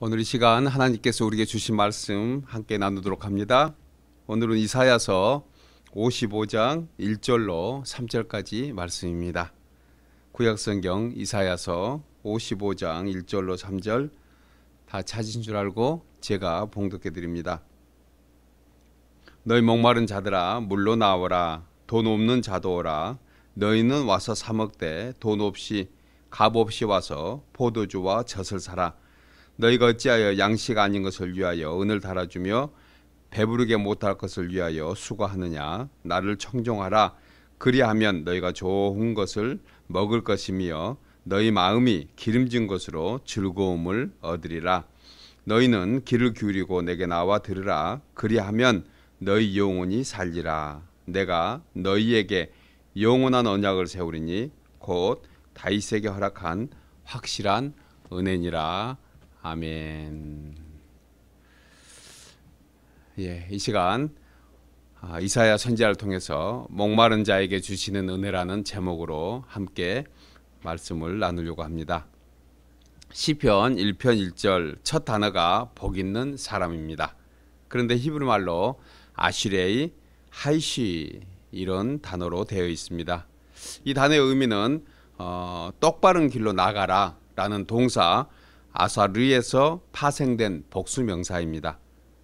오늘 이 시간 하나님께서 우리에게 주신 말씀 함께 나누도록 합니다. 오늘은 이사야서 55장 1절로 3절까지 말씀입니다. 구약성경 이사야서 55장 1절로 3절 다 찾으신 줄 알고 제가 봉독해 드립니다. 너희 목마른 자들아 물로 나오라 돈 없는 자도 오라 너희는 와서 사먹되 돈 없이 값 없이 와서 포도주와 젖을 사라 너희가 어찌하여 양식 아닌 것을 위하여 은을 달아주며 배부르게 못할 것을 위하여 수고하느냐 나를 청종하라 그리하면 너희가 좋은 것을 먹을 것이며 너희 마음이 기름진 것으로 즐거움을 얻으리라 너희는 길을 기울이고 내게 나와 들으라 그리하면 너희 영혼이 살리라 내가 너희에게 영원한 언약을 세우리니 곧 다윗에게 허락한 확실한 은혜니라 아멘. 예, 이 시간 아, 이사야 선지자를 통해서 목마른 자에게 주시는 은혜라는 제목으로 함께 말씀을 나누려고 합니다. 시편 1편 1절 첫 단어가 복 있는 사람입니다. 그런데 히브리 말로 아시레이, 하이시 이런 단어로 되어 있습니다. 이 단어의 의미는 어, 똑바른 길로 나가라라는 동사 아사르에서 파생된 복수 명사입니다.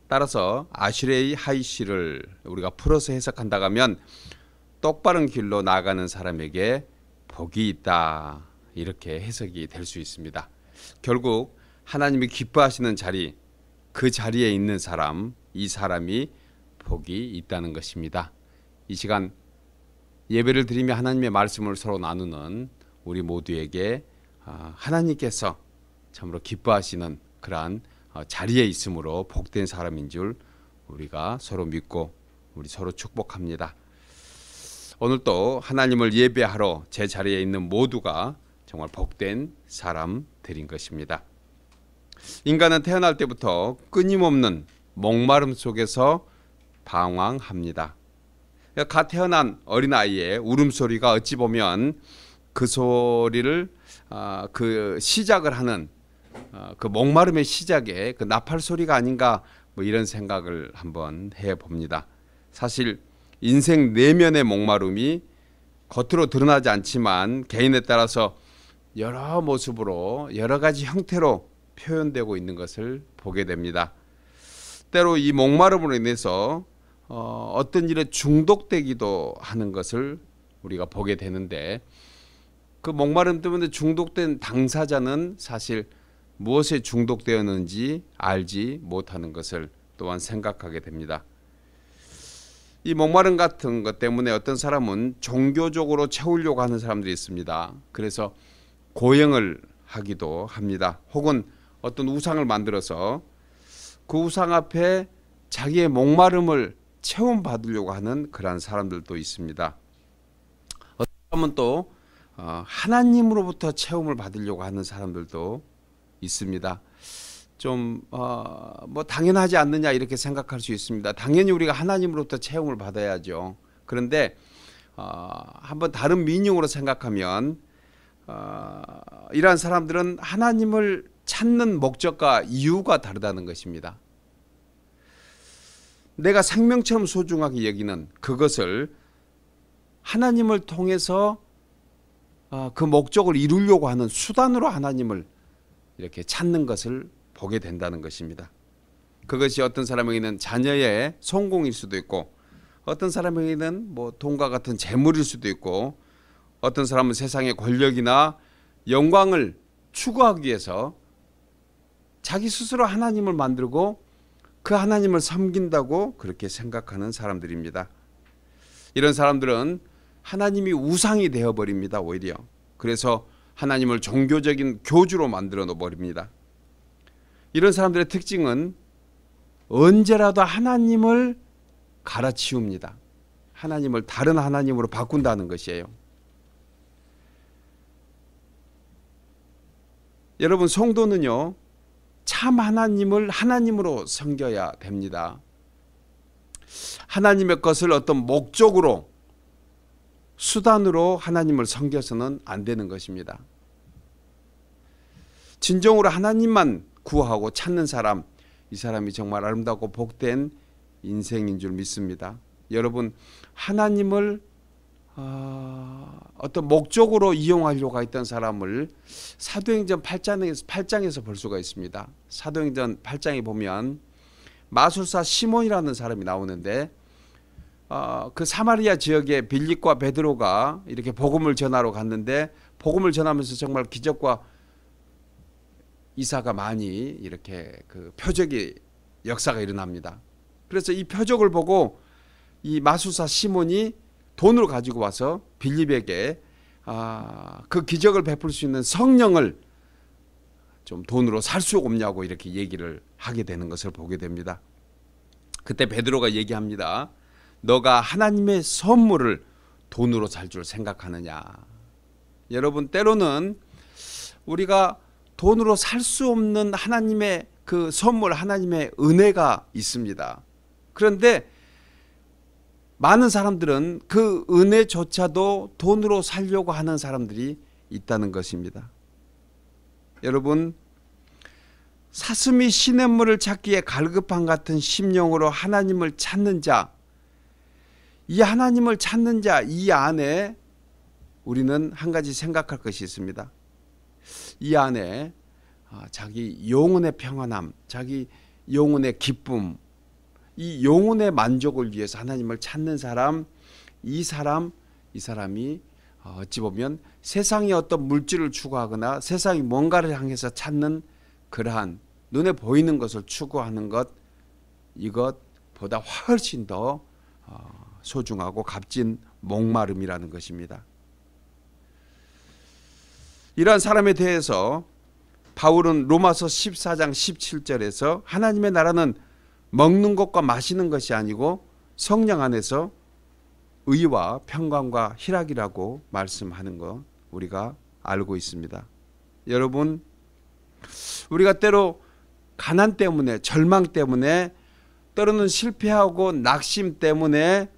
따라서 아시레이 하이시를 우리가 풀어서 해석한다 면 똑바른 길로 나가는 사람에게 복이 있다 이렇게 해석이 될 수 있습니다. 결국 하나님이 기뻐하시는 자리 그 자리에 있는 사람 이 사람이 복이 있다는 것입니다. 이 시간 예배를 드리며 하나님의 말씀을 서로 나누는 우리 모두에게 아, 하나님께서 참으로 기뻐하시는 그러한 어, 자리에 있으므로 복된 사람인 줄 우리가 서로 믿고 우리 서로 축복합니다. 오늘도 하나님을 예배하러 제 자리에 있는 모두가 정말 복된 사람들인 것입니다. 인간은 태어날 때부터 끊임없는 목마름 속에서 방황합니다. 가 그러니까 태어난 어린아이의 울음소리가 어찌 보면 그 소리를 아, 그 시작을 하는 어, 그 목마름의 시작에 그 나팔 소리가 아닌가 뭐 이런 생각을 한번 해 봅니다. 사실 인생 내면의 목마름이 겉으로 드러나지 않지만 개인에 따라서 여러 모습으로 여러 가지 형태로 표현되고 있는 것을 보게 됩니다. 때로 이 목마름으로 인해서 어, 떤 일에 중독되기도 하는 것을 우리가 보게 되는데 그 목마름 때문에 중독된 당사자는 사실 무엇에 중독되었는지 알지 못하는 것을 또한 생각하게 됩니다. 이 목마름 같은 것 때문에 어떤 사람은 종교적으로 채우려고 하는 사람들이 있습니다. 그래서 고행을 하기도 합니다. 혹은 어떤 우상을 만들어서 그 우상 앞에 자기의 목마름을 체험 받으려고 하는 그러 사람들도 있습니다. 어떤 사람은 또 어, 하나님으로부터 체험을 받으려고 하는 사람들도 있습니다. 좀뭐 어, 뭐 당연하지 않느냐 이렇게 생각할 수 있습니다. 당연히 우리가 하나님으로부터 채용을 받아야죠. 그런데 어, 한번 다른 민용으로 생각하면 어, 이러한 사람들은 하나님을 찾는 목적과 이유가 다르다는 것입니다. 내가 생명처럼 소중하게 여기는 그것을 하나님을 통해서 어, 그 목적을 이루려고 하는 수단으로 하나님을 이렇게 찾는 것을 보게 된다는 것입니다. 그것이 어떤 사람에게는 자녀의 성공일 수도 있고 어떤 사람에게는 뭐 돈과 같은 재물일 수도 있고 어떤 사람은 세상의 권력이나 영광을 추구하기 위해서 자기 스스로 하나님을 만들고 그 하나님을 섬긴다고 그렇게 생각하는 사람들입니다. 이런 사람들은 하나님이 우상이 되어 버립니다. 오히려. 그래서 하나님을 종교적인 교주로 만들어 놓어버립니다. 이런 사람들의 특징은 언제라도 하나님을 갈아치웁니다. 하나님을 다른 하나님으로 바꾼다는 것이에요. 여러분 성도는요. 참 하나님을 하나님으로 섬겨야 됩니다. 하나님의 것을 어떤 목적으로 수단으로 하나님을 섬겨서는 안 되는 것입니다. 진정으로 하나님만 구하고 찾는 사람, 이 사람이 정말 아름답고 복된 인생인 줄 믿습니다. 여러분, 하나님을 어, 어떤 목적으로 이용하려고 했던 사람을 사도행전 8장에서, 8장에서 볼 수가 있습니다. 사도행전 8장에 보면 마술사 시몬이라는 사람이 나오는데 어, 그 사마리아 지역에 빌립과 베드로가 이렇게 복음을 전하러 갔는데 복음을 전하면서 정말 기적과 이사가 많이 이렇게 그 표적이 역사가 일어납니다. 그래서 이 표적을 보고 이 마술사 시몬이 돈으 가지고 와서 빌립에게 아, 그 기적을 베풀 수 있는 성령을 좀 돈으로 살 수 없냐고 이렇게 얘기를 하게 되는 것을 보게 됩니다. 그때 베드로가 얘기합니다. 너가 하나님의 선물을 돈으로 살 줄 생각하느냐. 여러분 때로는 우리가 돈으로 살 수 없는 하나님의 그 선물 하나님의 은혜가 있습니다. 그런데 많은 사람들은 그 은혜조차도 돈으로 살려고 하는 사람들이 있다는 것입니다. 여러분 사슴이 시냇물을 찾기에 갈급함 같은 심령으로 하나님을 찾는 자이 하나님을 찾는 자 이 안에 우리는 한 가지 생각할 것이 있습니다. 이 안에 아, 자기 영혼의 평안함, 자기 영혼의 기쁨, 이 영혼의 만족을 위해서 하나님을 찾는 사람, 이 사람, 이 사람이 아, 어찌 보면 세상의 어떤 물질을 추구하거나 세상이 뭔가를 향해서 찾는 그러한 눈에 보이는 것을 추구하는 것 이것보다 훨씬 더 아, 소중하고 값진 목마름이라는 것입니다. 이러한 사람에 대해서 바울은 로마서 14장 17절에서 하나님의 나라는 먹는 것과 마시는 것이 아니고 성령 안에서 의와 평강과 희락이라고 말씀하는 것 우리가 알고 있습니다. 여러분 우리가 때로 가난 때문에 절망 때문에 때로는 실패하고 낙심 때문에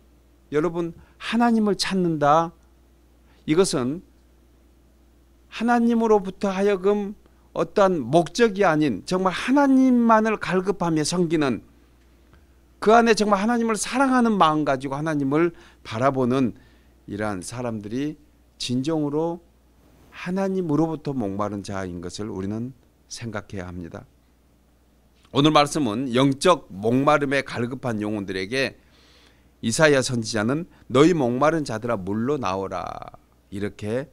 여러분 하나님을 찾는다. 이것은 하나님으로부터 하여금 어떠한 목적이 아닌 정말 하나님만을 갈급하며 섬기는 그 안에 정말 하나님을 사랑하는 마음 가지고 하나님을 바라보는 이러한 사람들이 진정으로 하나님으로부터 목마른 자인 것을 우리는 생각해야 합니다. 오늘 말씀은 영적 목마름에 갈급한 영혼들에게 이사야 선지자는 너희 목마른 자들아 물로 나오라 이렇게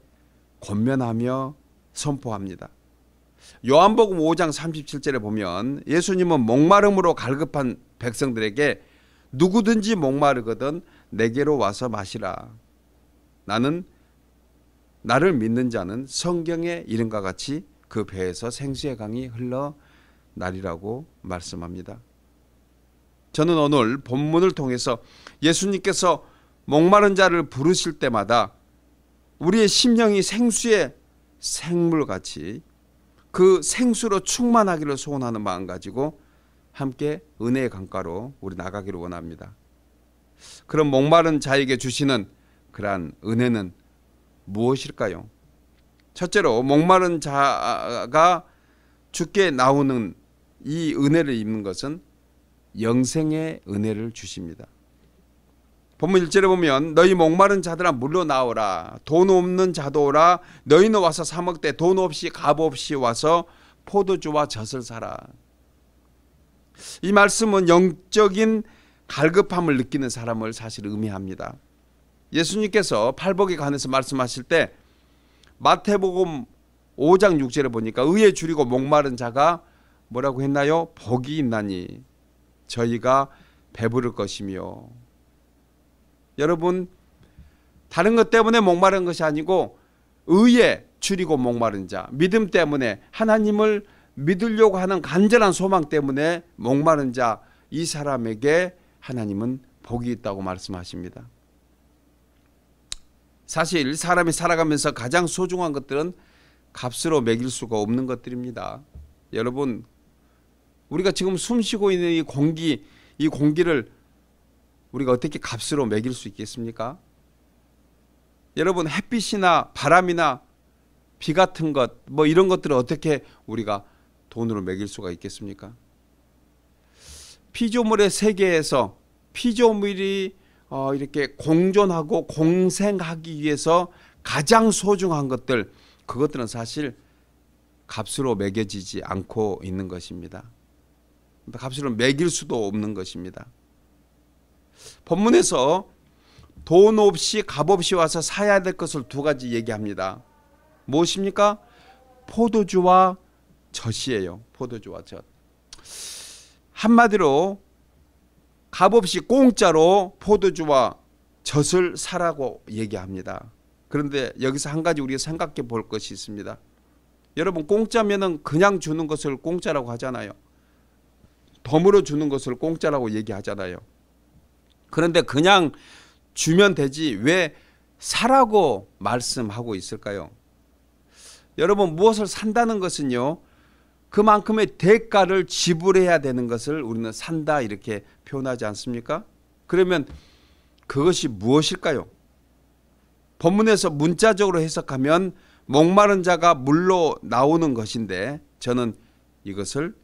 권면하며 선포합니다. 요한복음 5장 37절에 보면 예수님은 목마름으로 갈급한 백성들에게 누구든지 목마르거든 내게로 와서 마시라. 나는 나를 믿는 자는 성경의 이름과 같이 그 배에서 생수의 강이 흘러 나리라고 말씀합니다. 저는 오늘 본문을 통해서 예수님께서 목마른 자를 부르실 때마다 우리의 심령이 생수의 생물같이 그 생수로 충만하기를 소원하는 마음 가지고 함께 은혜의 강가로 우리 나가기를 원합니다. 그럼 목마른 자에게 주시는 그러한 은혜는 무엇일까요? 첫째로 목마른 자가 죽게 나오는 이 은혜를 입는 것은 영생의 은혜를 주십니다. 본문 1절에 보면 너희 목마른 자들아 물러나오라 돈 없는 자도라 너희는 와서 사 먹되 돈 없이 값 없이 와서 포도주와 젖을 사라. 이 말씀은 영적인 갈급함을 느끼는 사람을 사실 의미합니다. 예수님께서 팔복에 관해서 말씀하실 때 마태복음 5장 6절에 보니까 의에 줄이고 목마른 자가 뭐라고 했나요? 복이 있나니 저희가 배부를 것이며 여러분 다른 것 때문에 목마른 것이 아니고 의에 줄이고 목마른 자 믿음 때문에 하나님을 믿으려고 하는 간절한 소망 때문에 목마른 자 이 사람에게 하나님은 복이 있다고 말씀하십니다. 사실 사람이 살아가면서 가장 소중한 것들은 값으로 매길 수가 없는 것들입니다. 여러분 우리가 지금 숨쉬고 있는 이 공기 이 공기를 우리가 어떻게 값으로 매길 수 있겠습니까? 여러분 햇빛이나 바람이나 비 같은 것뭐 이런 것들을 어떻게 우리가 돈으로 매길 수가 있겠습니까? 피조물의 세계에서 피조물이 어, 이렇게 공존하고 공생하기 위해서 가장 소중한 것들 그것들은 사실 값으로 매겨지지 않고 있는 것입니다. 값을 매길 수도 없는 것입니다. 본문에서 돈 없이 값 없이 와서 사야 될 것을 두 가지 얘기합니다. 무엇입니까? 포도주와 젖이에요. 포도주와 젖. 한마디로 값없이 공짜로 포도주와 젖을 사라고 얘기합니다. 그런데 여기서 한 가지 우리가 생각해 볼 것이 있습니다. 여러분 공짜면은 그냥 주는 것을 공짜라고 하잖아요. 덤으로 주는 것을 공짜라고 얘기하잖아요. 그런데 그냥 주면 되지 왜 사라고 말씀하고 있을까요? 여러분 무엇을 산다는 것은요. 그만큼의 대가를 지불해야 되는 것을 우리는 산다 이렇게 표현하지 않습니까? 그러면 그것이 무엇일까요? 본문에서 문자적으로 해석하면 목마른 자가 물로 나오는 것인데 저는 이것을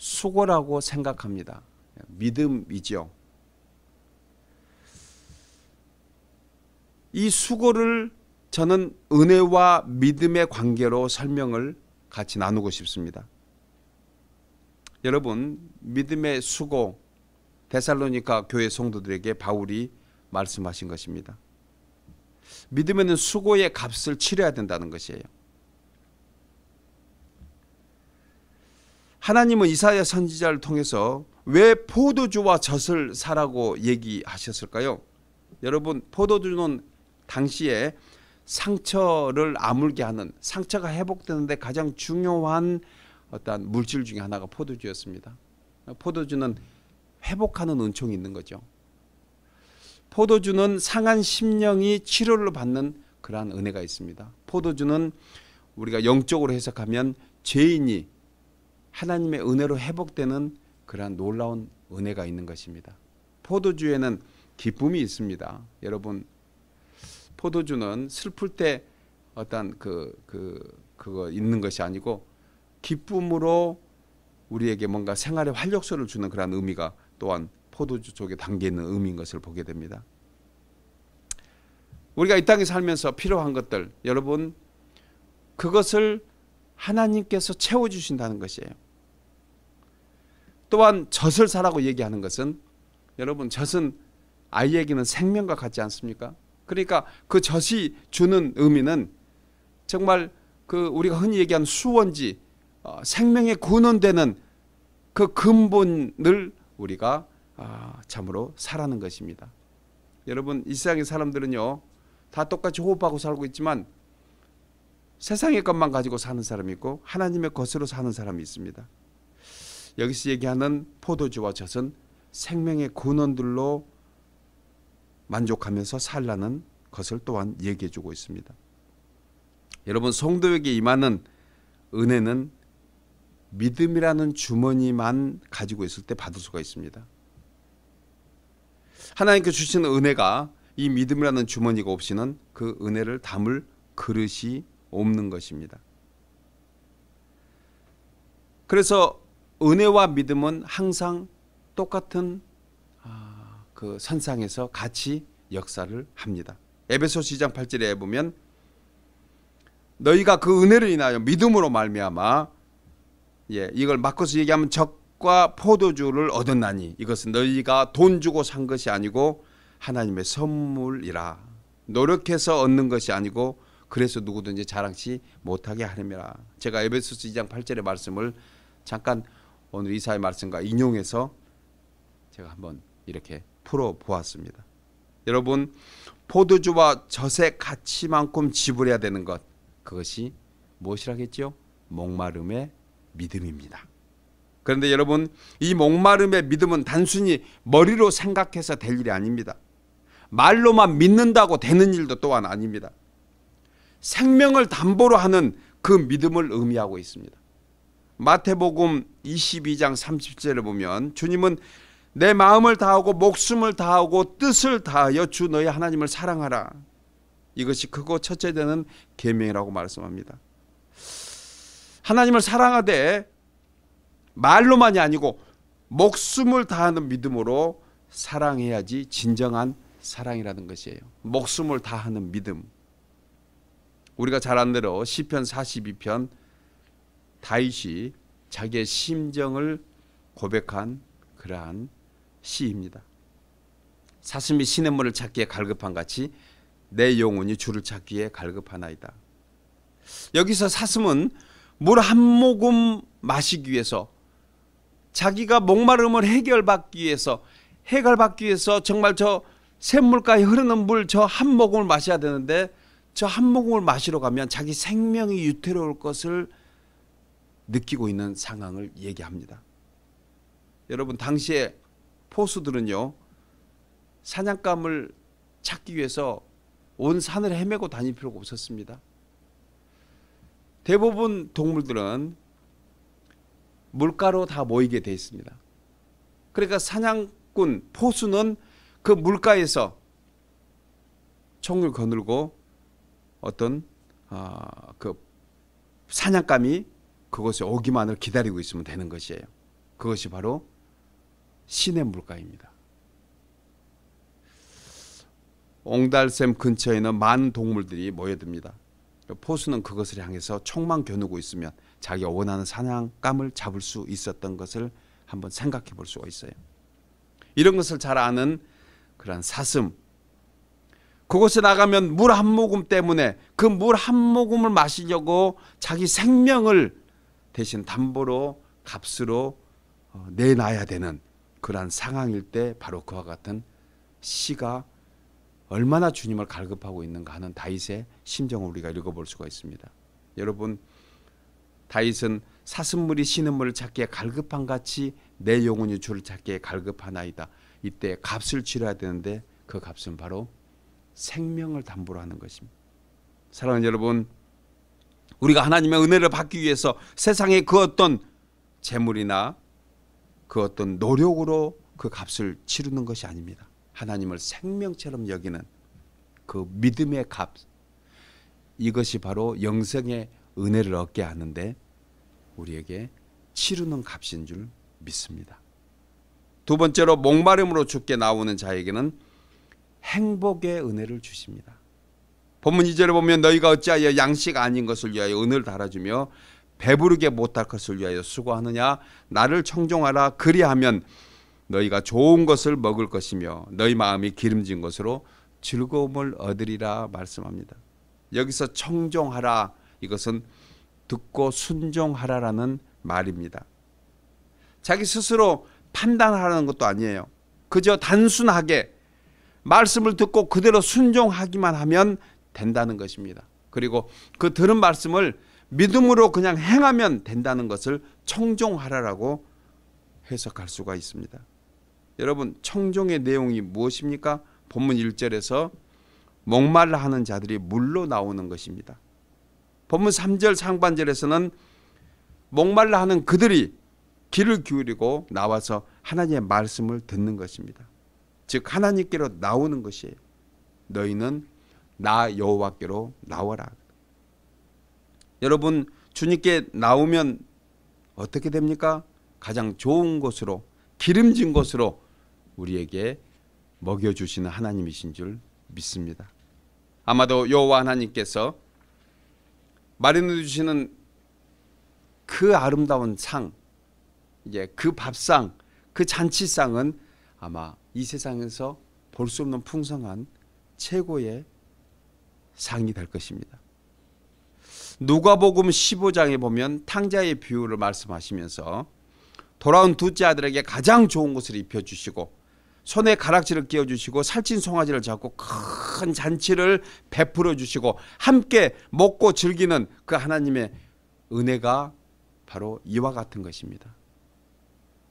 수고라고 생각합니다. 믿음이죠. 이 수고를 저는 은혜와 믿음의 관계로 설명을 같이 나누고 싶습니다. 여러분, 믿음의 수고 데살로니카 교회 성도들에게 바울이 말씀하신 것입니다. 믿음에는 수고의 값을 치러야 된다는 것이에요. 하나님은 이사야 선지자를 통해서 왜 포도주와 젖을 사라고 얘기하셨을까요? 여러분 포도주는 당시에 상처를 아물게 하는 상처가 회복되는데 가장 중요한 어떠 물질 중에 하나가 포도주였습니다. 포도주는 회복하는 은총이 있는 거죠. 포도주는 상한 심령이 치료를 받는 그러한 은혜가 있습니다. 포도주는 우리가 영적으로 해석하면 죄인이 하나님의 은혜로 회복되는 그러한 놀라운 은혜가 있는 것입니다. 포도주에는 기쁨이 있습니다. 여러분 포도주는 슬플 때 어떤 그, 그, 그거 있는 것이 아니고 기쁨으로 우리에게 뭔가 생활의 활력소를 주는 그러한 의미가 또한 포도주 속에 담겨 있는 의미인 것을 보게 됩니다. 우리가 이 땅에 살면서 필요한 것들 여러분 그것을 하나님께서 채워주신다는 것이에요. 또한 젖을 사라고 얘기하는 것은 여러분 젖은 아이에게는 생명과 같지 않습니까? 그러니까 그 젖이 주는 의미는 정말 그 우리가 흔히 얘기하는 수원지 어, 생명의 근원되는 그 근본을 우리가 아, 참으로 사라는 것입니다. 여러분 이 세상의 사람들은요 다 똑같이 호흡하고 살고 있지만 세상의 것만 가지고 사는 사람이 있고 하나님의 것으로 사는 사람이 있습니다. 여기서 얘기하는 포도주와 젖은 생명의 근원들로 만족하면서 살라는 것을 또한 얘기해 주고 있습니다. 여러분 성도에게 임하는 은혜는 믿음이라는 주머니만 가지고 있을 때 받을 수가 있습니다. 하나님께 주시는 은혜가 이 믿음이라는 주머니가 없이는 그 은혜를 담을 그릇이 없는 것입니다. 그래서 은혜와 믿음은 항상 똑같은 아, 그 선상에서 같이 역사를 합니다. 에베소 시장 8절에 보면 너희가 그 은혜를 인하여 믿음으로 말미암아 예, 이걸 막고서 얘기하면 적과 포도주를 얻었나니 이것은 너희가 돈 주고 산 것이 아니고 하나님의 선물이라 노력해서 얻는 것이 아니고 그래서 누구든지 자랑치 못하게 하느니라. 제가 에베소서 2장 8절의 말씀을 잠깐 오늘 이사의 말씀과 인용해서 제가 한번 이렇게 풀어 보았습니다. 여러분 포도주와 젖의 가치만큼 지불해야 되는 것 그것이 무엇이라겠죠 목마름의 믿음입니다. 그런데 여러분 이 목마름의 믿음은 단순히 머리로 생각해서 될 일이 아닙니다. 말로만 믿는다고 되는 일도 또한 아닙니다. 생명을 담보로 하는 그 믿음을 의미하고 있습니다. 마태복음 22장 30절을 보면 주님은 내 마음을 다하고 목숨을 다하고 뜻을 다하여 주 너희 하나님을 사랑하라. 이것이 크고 첫째 되는 계명이라고 말씀합니다. 하나님을 사랑하되 말로만이 아니고 목숨을 다하는 믿음으로 사랑해야지 진정한 사랑이라는 것이에요. 목숨을 다하는 믿음. 우리가 잘안대로 시편 42편 다윗이 자기의 심정을 고백한 그러한 시입니다. 사슴이 시냇물을 찾기에 갈급한 같이 내 영혼이 주를 찾기에 갈급하나이다. 여기서 사슴은 물 한 모금 마시기 위해서 자기가 목마름을 해결받기 위해서 해결받기 위해서 정말 저 샘물가에 흐르는 물 저 한 모금을 마셔야 되는데 저한 모금을 마시러 가면 자기 생명이 유태로울 것을 느끼고 있는 상황을 얘기합니다. 여러분 당시에 포수들은요 사냥감을 찾기 위해서 온 산을 헤매고 다닐 필요가 없었습니다. 대부분 동물들은 물가로 다 모이게 돼 있습니다. 그러니까 사냥꾼 포수는 그 물가에서 총을 거늘고 어떤 어, 그 사냥감이 그것에 오기만을 기다리고 있으면 되는 것이에요. 그것이 바로 시냇 물가입니다. 옹달샘 근처에 는 많은 동물들이 모여듭니다. 포수는 그것을 향해서 총만 겨누고 있으면 자기가 원하는 사냥감을 잡을 수 있었던 것을 한번 생각해 볼 수가 있어요. 이런 것을 잘 아는 그런 사슴, 그곳에 나가면 물 한 모금 때문에 그 물 한 모금을 마시려고 자기 생명을 대신 담보로 값으로 어, 내놔야 되는 그러한 상황일 때 바로 그와 같은 시가 얼마나 주님을 갈급하고 있는가 하는 다윗의 심정을 우리가 읽어볼 수가 있습니다. 여러분 다윗은 사슴물이 쉬는 물을 찾기에 갈급한 같이 내 영혼이 주를 찾기에 갈급하나이다. 이때 값을 치러야 되는데 그 값은 바로 생명을 담보로 하는 것입니다. 사랑하는 여러분, 우리가 하나님의 은혜를 받기 위해서 세상의 그 어떤 재물이나 그 어떤 노력으로 그 값을 치르는 것이 아닙니다. 하나님을 생명처럼 여기는 그 믿음의 값. 이것이 바로 영생의 은혜를 얻게 하는데 우리에게 치르는 값인 줄 믿습니다. 두 번째로 목마름으로 죽게 나오는 자에게는 행복의 은혜를 주십니다. 본문 2절에 보면 너희가 어찌하여 양식 아닌 것을 위하여 은을 달아주며 배부르게 못할 것을 위하여 수고하느냐 나를 청종하라 그리하면 너희가 좋은 것을 먹을 것이며 너희 마음이 기름진 것으로 즐거움을 얻으리라 말씀합니다. 여기서 청종하라 이것은 듣고 순종하라라는 말입니다. 자기 스스로 판단하라는 것도 아니에요. 그저 단순하게 말씀을 듣고 그대로 순종하기만 하면 된다는 것입니다. 그리고 그 들은 말씀을 믿음으로 그냥 행하면 된다는 것을 청종하라라고 해석할 수가 있습니다. 여러분 청종의 내용이 무엇입니까? 본문 1절에서 목말라 하는 자들이 물로 나오는 것입니다. 본문 3절 상반절에서는 목말라 하는 그들이 귀를 기울이고 나와서 하나님의 말씀을 듣는 것입니다. 즉 하나님께로 나오는 것이 너희는 나 여호와께로 나와라. 여러분 주님께 나오면 어떻게 됩니까? 가장 좋은 곳으로 기름진 곳으로 우리에게 먹여 주시는 하나님이신 줄 믿습니다. 아마도 여호와 하나님께서 마련해 주시는 그 아름다운 상, 이제 그 밥상, 그 잔치상은 아마 이 세상에서 볼 수 없는 풍성한 최고의 상이 될 것입니다. 누가복음 15장에 보면 탕자의 비유를 말씀하시면서 돌아온 둘째 아들에게 가장 좋은 것을 입혀 주시고 손에 가락지를 끼워 주시고 살찐 송아지를 잡고 큰 잔치를 베풀어 주시고 함께 먹고 즐기는 그 하나님의 은혜가 바로 이와 같은 것입니다.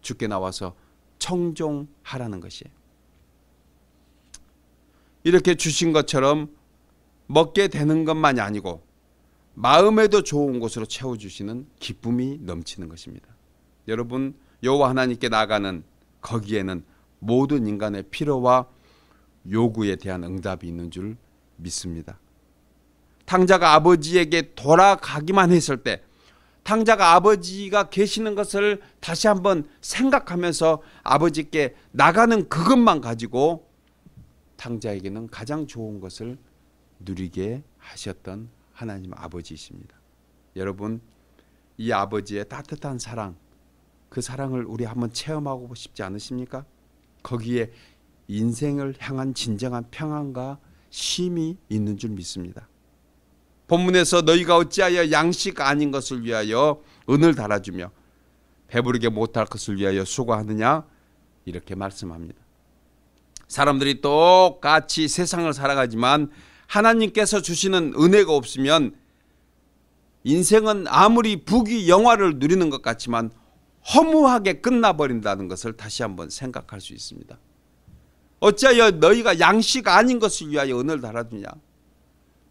주께 나와서 청종하라는 것이에요. 이렇게 주신 것처럼 먹게 되는 것만이 아니고 마음에도 좋은 곳으로 채워 주시는 기쁨이 넘치는 것입니다. 여러분 여호와 하나님께 나가는 거기에는 모든 인간의 필요와 요구에 대한 응답이 있는 줄 믿습니다. 탕자가 아버지에게 돌아가기만 했을 때 당자가 아버지가 계시는 것을 다시 한번 생각하면서 아버지께 나가는 그것만 가지고 당자에게는 가장 좋은 것을 누리게 하셨던 하나님 아버지이십니다. 여러분 이 아버지의 따뜻한 사랑 그 사랑을 우리 한번 체험하고 싶지 않으십니까? 거기에 인생을 향한 진정한 평안과 쉼이 있는 줄 믿습니다. 본문에서 너희가 어찌하여 양식 아닌 것을 위하여 은을 달아주며 배부르게 못할 것을 위하여 수고하느냐 이렇게 말씀합니다. 사람들이 똑같이 세상을 살아가지만 하나님께서 주시는 은혜가 없으면 인생은 아무리 부귀 영화를 누리는 것 같지만 허무하게 끝나버린다는 것을 다시 한번 생각할 수 있습니다. 어찌하여 너희가 양식 아닌 것을 위하여 은을 달아주냐?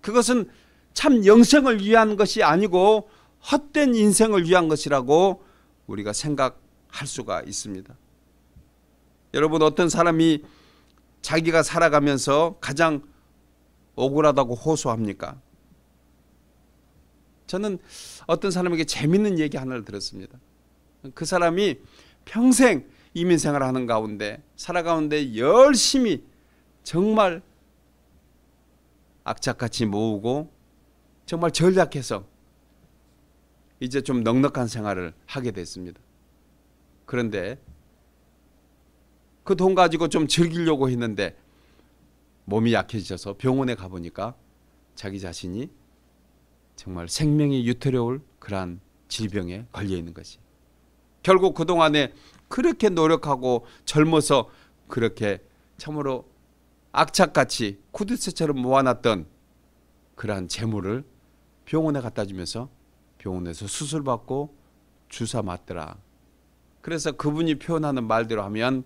그것은 참 영생을 위한 것이 아니고 헛된 인생을 위한 것이라고 우리가 생각할 수가 있습니다. 여러분 어떤 사람이 자기가 살아가면서 가장 억울하다고 호소합니까? 저는 어떤 사람에게 재밌는 얘기 하나를 들었습니다. 그 사람이 평생 이민 생활하는 가운데 살아 가운데 열심히 정말 악착같이 모으고 정말 절약해서 이제 좀 넉넉한 생활을 하게 됐습니다. 그런데 그 돈 가지고 좀 즐기려고 했는데 몸이 약해져서 병원에 가보니까 자기 자신이 정말 생명이 유태려올 그러한 질병에 걸려 있는 것이. 결국 그동안에 그렇게 노력하고 젊어서 그렇게 참으로 악착같이 쿠드스처럼 모아놨던 그러한 재물을 병원에 갖다 주면서 병원에서 수술받고 주사 맞더라. 그래서 그분이 표현하는 말대로 하면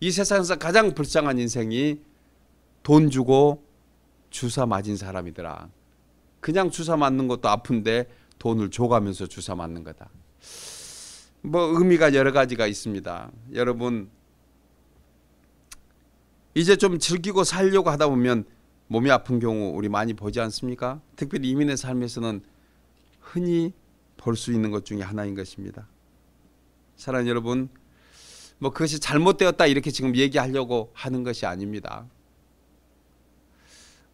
이 세상에서 가장 불쌍한 인생이 돈 주고 주사 맞은 사람이더라. 그냥 주사 맞는 것도 아픈데 돈을 줘가면서 주사 맞는 거다. 뭐 의미가 여러 가지가 있습니다. 여러분 이제 좀 즐기고 살려고 하다 보면 몸이 아픈 경우 우리 많이 보지 않습니까? 특별히 이민의 삶에서는 흔히 볼 수 있는 것 중에 하나인 것입니다. 사랑하는 여러분, 뭐 그것이 잘못되었다 이렇게 지금 얘기하려고 하는 것이 아닙니다.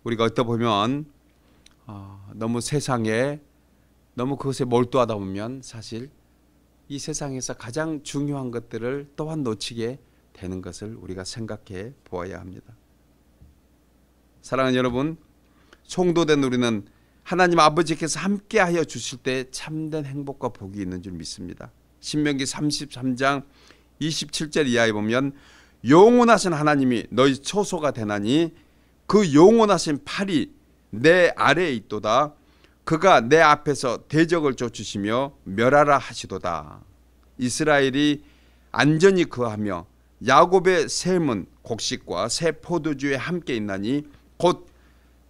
우리가 어떠 보면 어, 너무 세상에 너무 그것에 몰두하다 보면 사실 이 세상에서 가장 중요한 것들을 또한 놓치게 되는 것을 우리가 생각해 보아야 합니다. 사랑하는 여러분, 송도된 우리는 하나님 아버지께서 함께하여 주실 때 참된 행복과 복이 있는 줄 믿습니다. 신명기 33장 27절 이하에 보면 영원하신 하나님이 너희 초소가 되나니 그 영원하신 팔이 내 아래에 있도다. 그가 내 앞에서 대적을 쫓으시며 멸하라 하시도다. 이스라엘이 안전히 그하며 야곱의 샘은 곡식과 새 포도주에 함께 있나니 곧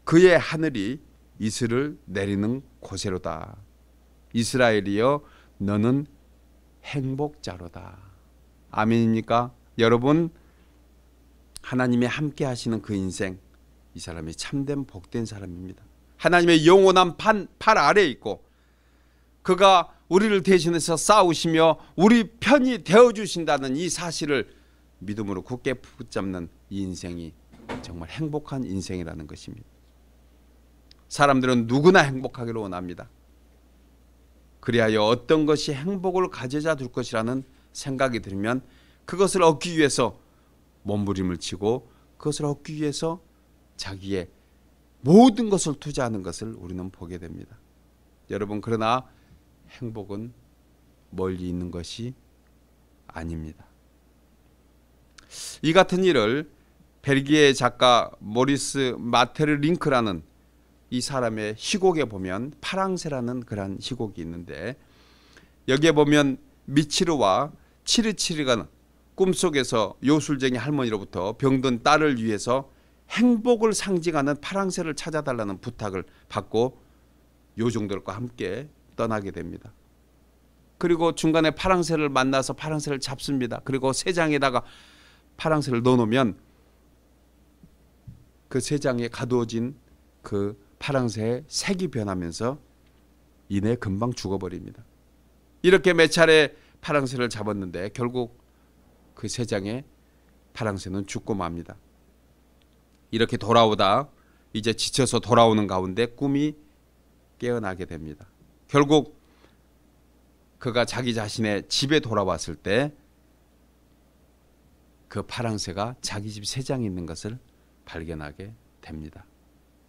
그의 하늘이 이슬을 내리는 곳에로다. 이스라엘이여 너는 행복자로다. 아멘입니까? 여러분 하나님이 함께 하시는 그 인생 이 사람이 참된 복된 사람입니다. 하나님의 영원한 판, 팔 아래에 있고 그가 우리를 대신해서 싸우시며 우리 편이 되어 주신다는 이 사실을 믿음으로 굳게 붙잡는 이 인생이 정말 행복한 인생이라는 것입니다. 사람들은 누구나 행복하기를 원합니다. 그리하여 어떤 것이 행복을 가져다 줄 것이라는 생각이 들면 그것을 얻기 위해서 몸부림을 치고 그것을 얻기 위해서 자기의 모든 것을 투자하는 것을 우리는 보게 됩니다. 여러분 그러나 행복은 멀리 있는 것이 아닙니다. 이 같은 일을 벨기에 작가 모리스 마테르 링크라는 이 사람의 시곡에 보면 파랑새라는 그런 시곡이 있는데 여기에 보면 미치르와 치르치르가 꿈속에서 요술쟁이 할머니로부터 병든 딸을 위해서 행복을 상징하는 파랑새를 찾아달라는 부탁을 받고 요정들과 함께 떠나게 됩니다. 그리고 중간에 파랑새를 만나서 파랑새를 잡습니다. 그리고 새장에다가 파랑새를 넣어놓으면 그 세장에 가두어진 그 파랑새의 색이 변하면서 이내 금방 죽어버립니다. 이렇게 몇 차례 파랑새를 잡았는데 결국 그 세장에 파랑새는 죽고 맙니다. 이렇게 돌아오다 이제 지쳐서 돌아오는 가운데 꿈이 깨어나게 됩니다. 결국 그가 자기 자신의 집에 돌아왔을 때 그 파랑새가 자기 집 세장에 있는 것을 발견하게 됩니다.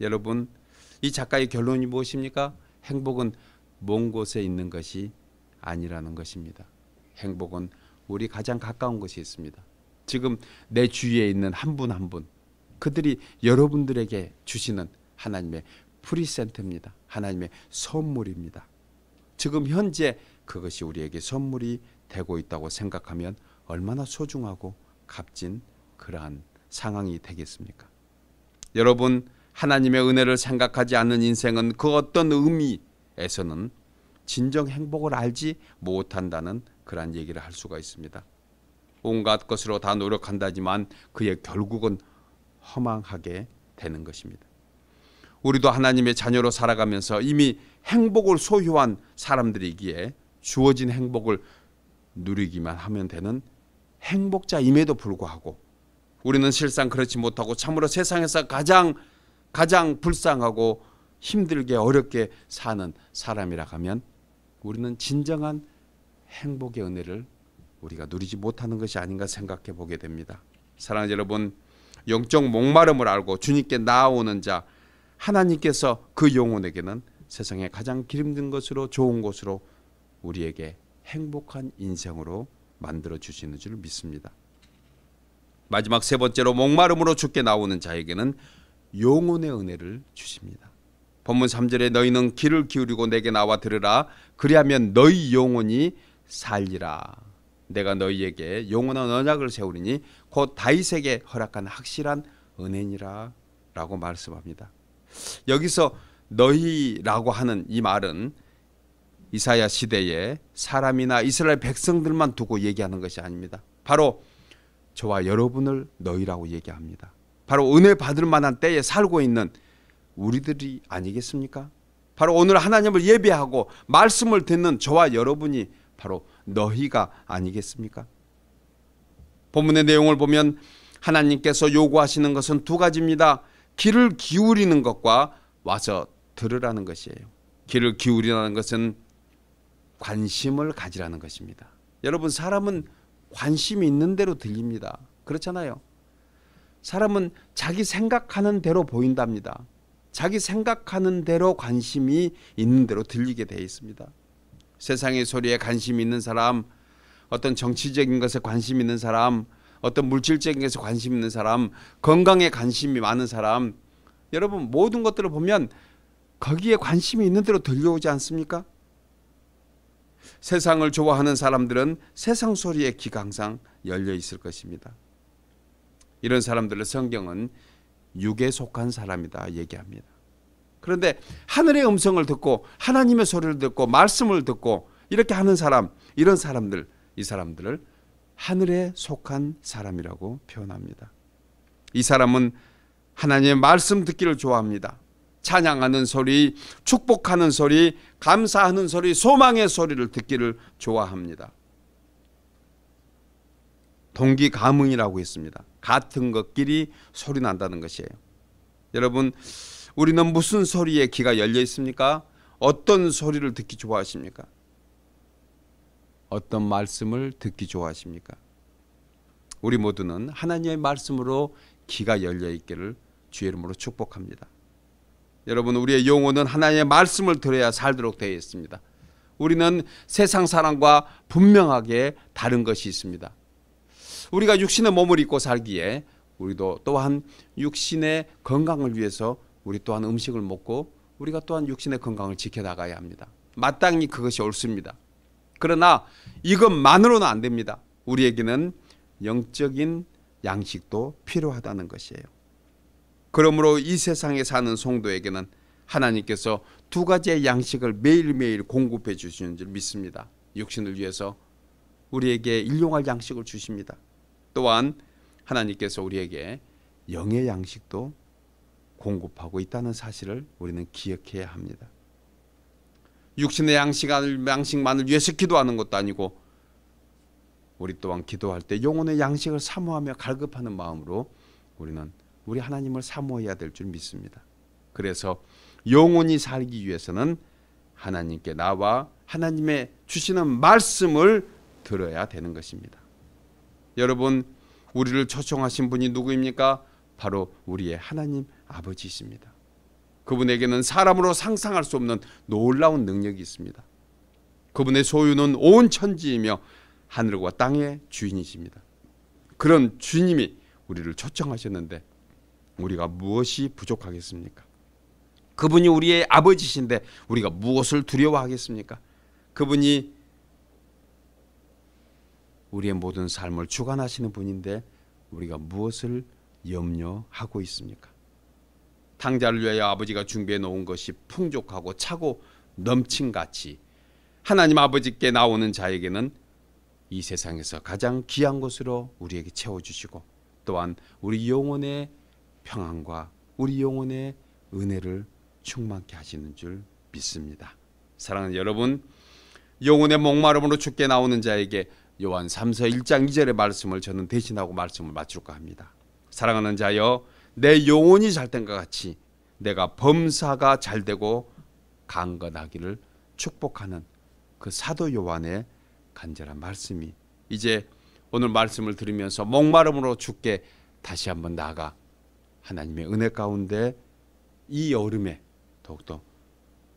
여러분, 이 작가의 결론이 무엇입니까? 행복은 먼 곳에 있는 것이 아니라는 것입니다. 행복은 우리 가장 가까운 것이 있습니다. 지금 내 주위에 있는 한 분 한 분, 그들이 여러분들에게 주시는 하나님의 프리센트입니다. 하나님의 선물입니다. 지금 현재 그것이 우리에게 선물이 되고 있다고 생각하면 얼마나 소중하고 값진 그러한 상황이 되겠습니까? 여러분 하나님의 은혜를 생각하지 않는 인생은 그 어떤 의미에서는 진정 행복을 알지 못한다는 그러한 얘기를 할 수가 있습니다. 온갖 것으로 다 노력한다지만 그의 결국은 허망하게 되는 것입니다. 우리도 하나님의 자녀로 살아가면서 이미 행복을 소유한 사람들이기에 주어진 행복을 누리기만 하면 되는 행복자임에도 불구하고 우리는 실상 그렇지 못하고 참으로 세상에서 가장 가장 불쌍하고 힘들게 어렵게 사는 사람이라 하면 우리는 진정한 행복의 은혜를 우리가 누리지 못하는 것이 아닌가 생각해 보게 됩니다. 사랑하는 여러분, 영적 목마름을 알고 주님께 나아오는 자 하나님께서 그 영혼에게는 세상에 가장 기름진 것으로 좋은 것으로 우리에게 행복한 인생으로 만들어 주시는 줄 믿습니다. 마지막 세 번째로 목마름으로 죽게 나오는 자에게는 영혼의 은혜를 주십니다. 본문 3절에 너희는 귀를 기울이고 내게 나와 들으라 그리하면 너희 영혼이 살리라. 내가 너희에게 영원한 언약을 세우리니 곧 다윗에게 허락한 확실한 은혜니라 라고 말씀합니다. 여기서 너희라고 하는 이 말은 이사야 시대에 사람이나 이스라엘 백성들만 두고 얘기하는 것이 아닙니다. 바로 저와 여러분을 너희라고 얘기합니다. 바로 은혜 받을 만한 때에 살고 있는 우리들이 아니겠습니까? 바로 오늘 하나님을 예배하고 말씀을 듣는 저와 여러분이 바로 너희가 아니겠습니까? 본문의 내용을 보면 하나님께서 요구하시는 것은 두 가지입니다. 귀를 기울이는 것과 와서 들으라는 것이에요. 귀를 기울이라는 것은 관심을 가지라는 것입니다. 여러분 사람은 관심이 있는 대로 들립니다. 그렇잖아요. 사람은 자기 생각하는 대로 보인답니다. 자기 생각하는 대로 관심이 있는 대로 들리게 되어 있습니다. 세상의 소리에 관심 있는 사람, 어떤 정치적인 것에 관심 있는 사람, 어떤 물질적인 것에 관심 있는 사람, 건강에 관심이 많은 사람, 여러분 모든 것들을 보면 거기에 관심이 있는 대로 들려오지 않습니까? 세상을 좋아하는 사람들은 세상 소리에 귀가 항상 열려 있을 것입니다. 이런 사람들을 성경은 육에 속한 사람이다 얘기합니다. 그런데 하늘의 음성을 듣고 하나님의 소리를 듣고 말씀을 듣고 이렇게 하는 사람, 이런 사람들, 이 사람들을 하늘에 속한 사람이라고 표현합니다. 이 사람은 하나님의 말씀 듣기를 좋아합니다. 찬양하는 소리, 축복하는 소리, 감사하는 소리, 소망의 소리를 듣기를 좋아합니다. 동기 감흥이라고 했습니다. 같은 것끼리 소리 난다는 것이에요. 여러분, 우리는 무슨 소리에 귀가 열려 있습니까? 어떤 소리를 듣기 좋아하십니까? 어떤 말씀을 듣기 좋아하십니까? 우리 모두는 하나님의 말씀으로 귀가 열려 있기를 주의 이름으로 축복합니다. 여러분 우리의 영혼은 하나님의 말씀을 들어야 살도록 되어 있습니다. 우리는 세상 사람과 분명하게 다른 것이 있습니다. 우리가 육신의 몸을 입고 살기에 우리도 또한 육신의 건강을 위해서 우리 또한 음식을 먹고 우리가 또한 육신의 건강을 지켜나가야 합니다. 마땅히 그것이 옳습니다. 그러나 이것만으로는 안 됩니다. 우리에게는 영적인 양식도 필요하다는 것이에요. 그러므로 이 세상에 사는 성도에게는 하나님께서 두 가지의 양식을 매일매일 공급해 주시는 줄 믿습니다. 육신을 위해서 우리에게 일용할 양식을 주십니다. 또한 하나님께서 우리에게 영의 양식도 공급하고 있다는 사실을 우리는 기억해야 합니다. 육신의 양식을, 양식만을 위해서 기도하는 것도 아니고 우리 또한 기도할 때 영혼의 양식을 사모하며 갈급하는 마음으로 우리는 우리 하나님을 사모해야 될 줄 믿습니다. 그래서 영원히 살기 위해서는 하나님께 나와 하나님의 주시는 말씀을 들어야 되는 것입니다. 여러분, 우리를 초청하신 분이 누구입니까? 바로 우리의 하나님 아버지이십니다. 그분에게는 사람으로 상상할 수 없는 놀라운 능력이 있습니다. 그분의 소유는 온 천지이며 하늘과 땅의 주인이십니다. 그런 주님이 우리를 초청하셨는데 우리가 무엇이 부족하겠습니까? 그분이 우리의 아버지신데 우리가 무엇을 두려워하겠습니까? 그분이 우리의 모든 삶을 주관하시는 분인데 우리가 무엇을 염려하고 있습니까? 탕자를 위하여 아버지가 준비해 놓은 것이 풍족하고 차고 넘친 같이 하나님 아버지께 나오는 자에게는 이 세상에서 가장 귀한 것으로 우리에게 채워주시고 또한 우리 영혼의 평안과 우리 영혼의 은혜를 충만케 하시는 줄 믿습니다. 사랑하는 여러분, 영혼의 목마름으로 죽게 나오는 자에게 요한 3서 1장 2절의 말씀을 저는 대신하고 말씀을 마칠까 합니다. 사랑하는 자여, 내 영혼이 잘된 것 같이 내가 범사가 잘되고 강건하기를 축복하는 그 사도 요한의 간절한 말씀이 이제 오늘 말씀을 들으면서 목마름으로 죽게 다시 한번 나아가 하나님의 은혜 가운데 이 여름에 더욱더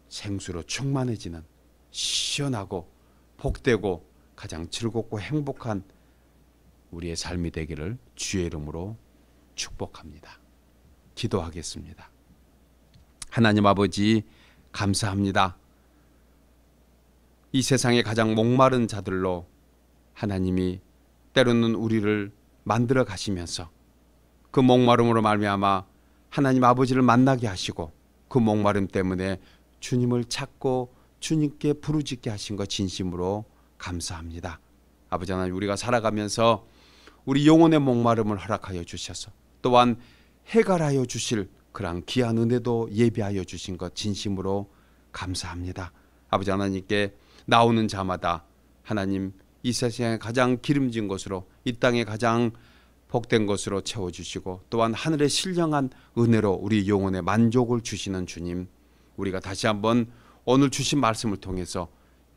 생수로 충만해지는 시원하고 복되고 가장 즐겁고 행복한 우리의 삶이 되기를 주의 이름으로 축복합니다. 기도하겠습니다. 하나님 아버지 감사합니다. 이 세상에 가장 목마른 자들로 하나님이 때로는 우리를 만들어 가시면서 그 목마름으로 말미암아 하나님 아버지를 만나게 하시고 그 목마름 때문에 주님을 찾고 주님께 부르짖게 하신 것 진심으로 감사합니다. 아버지 하나님 우리가 살아가면서 우리 영혼의 목마름을 허락하여 주셔서 또한 해결하여 주실 그런 귀한 은혜도 예비하여 주신 것 진심으로 감사합니다. 아버지 하나님께 나오는 자마다 하나님 이 세상에 가장 기름진 것으로 이 땅에 가장 복된 것으로 채워주시고 또한 하늘의 신령한 은혜로 우리 영혼의 만족을 주시는 주님 우리가 다시 한번 오늘 주신 말씀을 통해서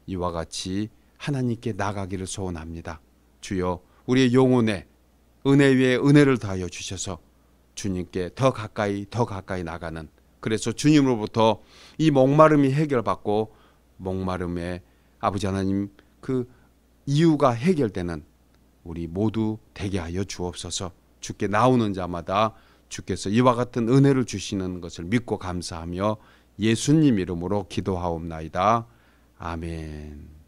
이와 같이 하나님께 나가기를 소원합니다. 주여 우리의 영혼에 은혜 위에 은혜를 더하여 주셔서 주님께 더 가까이 더 가까이 나가는 그래서 주님으로부터 이 목마름이 해결받고 목마름에 아버지 하나님 그 이유가 해결되는 우리 모두 되게 하여 주옵소서. 주께 나오는 자마다 주께서 이와 같은 은혜를 주시는 것을 믿고 감사하며 예수님 이름으로 기도하옵나이다. 아멘.